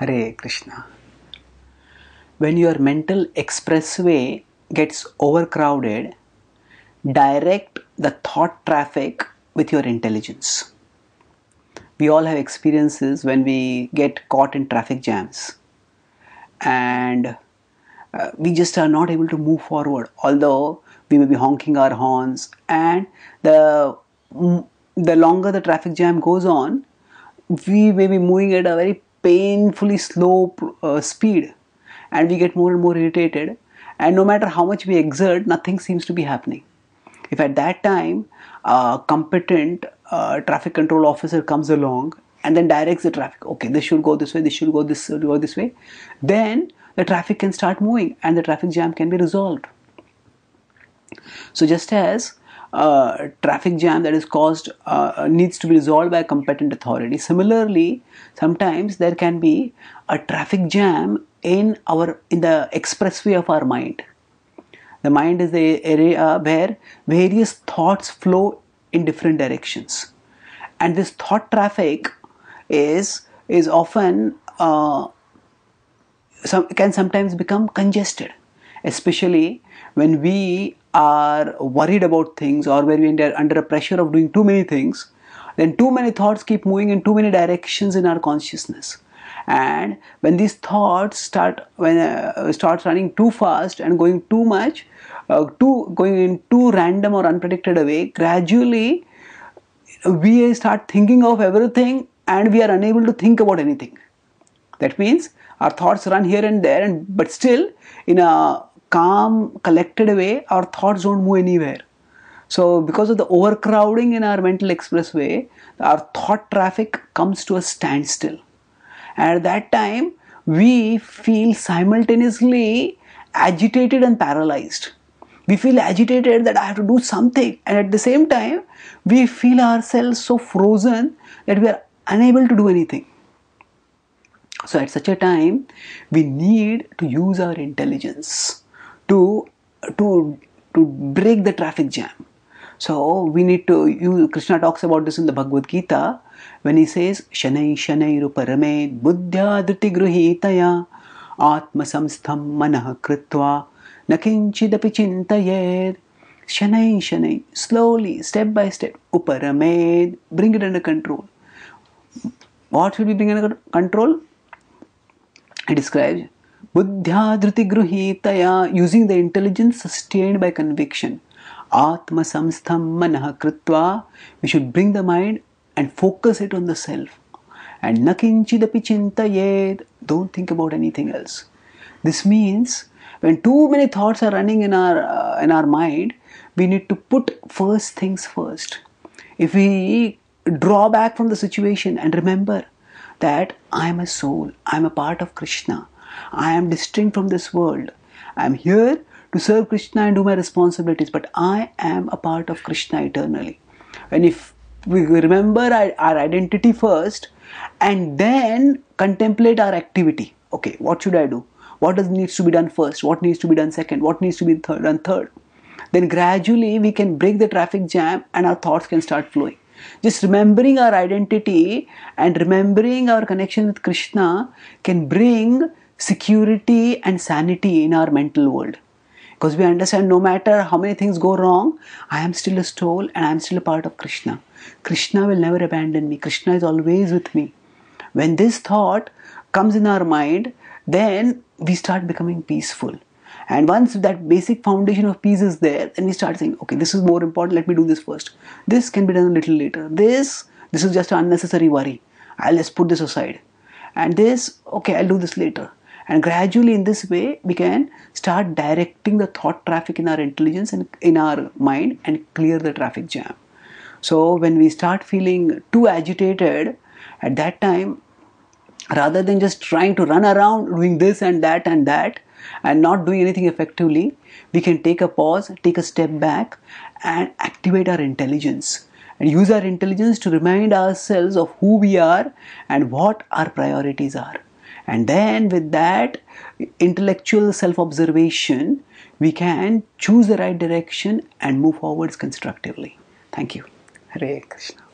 Hare Krishna. When your mental expressway gets overcrowded, direct the thought traffic with your intelligence. We all have experiences when we get caught in traffic jams and uh, we just are not able to move forward, although we may be honking our horns and the the longer the traffic jam goes on, we may be moving at a very painfully slow uh, speed and we get more and more irritated and no matter how much we exert nothing seems to be happening if at that time a competent uh, traffic control officer comes along and then directs the traffic okay this should go this way this should go this should go this way then the traffic can start moving and the traffic jam can be resolved so just as traffic jam that is caused uh, needs to be resolved by a competent authority. Similarly, sometimes there can be a traffic jam in our in the expressway of our mind. The mind is the area where various thoughts flow in different directions, and this thought traffic is is often uh, some, can sometimes become congested, especially when we are worried about things or where we are under a pressure of doing too many things, then too many thoughts keep moving in too many directions in our consciousness. And when these thoughts start when uh, starts running too fast and going too much, uh, too going in too random or unpredicted way, gradually we start thinking of everything and we are unable to think about anything. That means our thoughts run here and there, and but still in a calm, collected way, our thoughts don't move anywhere. So, because of the overcrowding in our mental expressway, our thought traffic comes to a standstill. And at that time, we feel simultaneously agitated and paralyzed. We feel agitated that I have to do something, and at the same time, we feel ourselves so frozen that we are unable to do anything. So, at such a time, we need to use our intelligence to to to break the traffic jam so we need to you krishna talks about this in the bhagavad gita when he says shanai shanai ruparame buddhya druti gruhitaya atma samstham manah kritva nakinchidapi chintayet shanai slowly step by step uparame bring it under control what should we bring under control he describes using the intelligence sustained by conviction, conviction आत्मसंस्थम मन कृत्वा We should bring the mind and focus it on the self. And nakinchidapi chintayed, don't think about anything else. This means when too many thoughts are running in our uh, in our mind, we need to put first things first. If we draw back from the situation and remember that I am a soul, I am a part of Krishna, I am distinct from this world. I am here to serve Krishna and do my responsibilities, but I am a part of Krishna eternally. And if we remember our identity first and then contemplate our activity. Okay, what should I do? What does needs to be done first? What needs to be done second? What needs to be third, done third? Then gradually we can break the traffic jam and our thoughts can start flowing. Just remembering our identity and remembering our connection with Krishna can bring security and sanity in our mental world. Because we understand no matter how many things go wrong, I am still a soul and I am still a part of Krishna. Krishna will never abandon me, Krishna is always with me. When this thought comes in our mind, then we start becoming peaceful. And once that basic foundation of peace is there, then we start saying, okay, this is more important, let me do this first. This can be done a little later. This, this is just unnecessary worry. I'll just put this aside. And this, okay, I'll do this later and gradually in this way we can start directing the thought traffic in our intelligence and in our mind and clear the traffic jam so when we start feeling too agitated at that time rather than just trying to run around doing this and that and that and not doing anything effectively we can take a pause take a step back and activate our intelligence and use our intelligence to remind ourselves of who we are and what our priorities are and then with that intellectual self-observation we can choose the right direction and move forwards constructively thank you hare krishna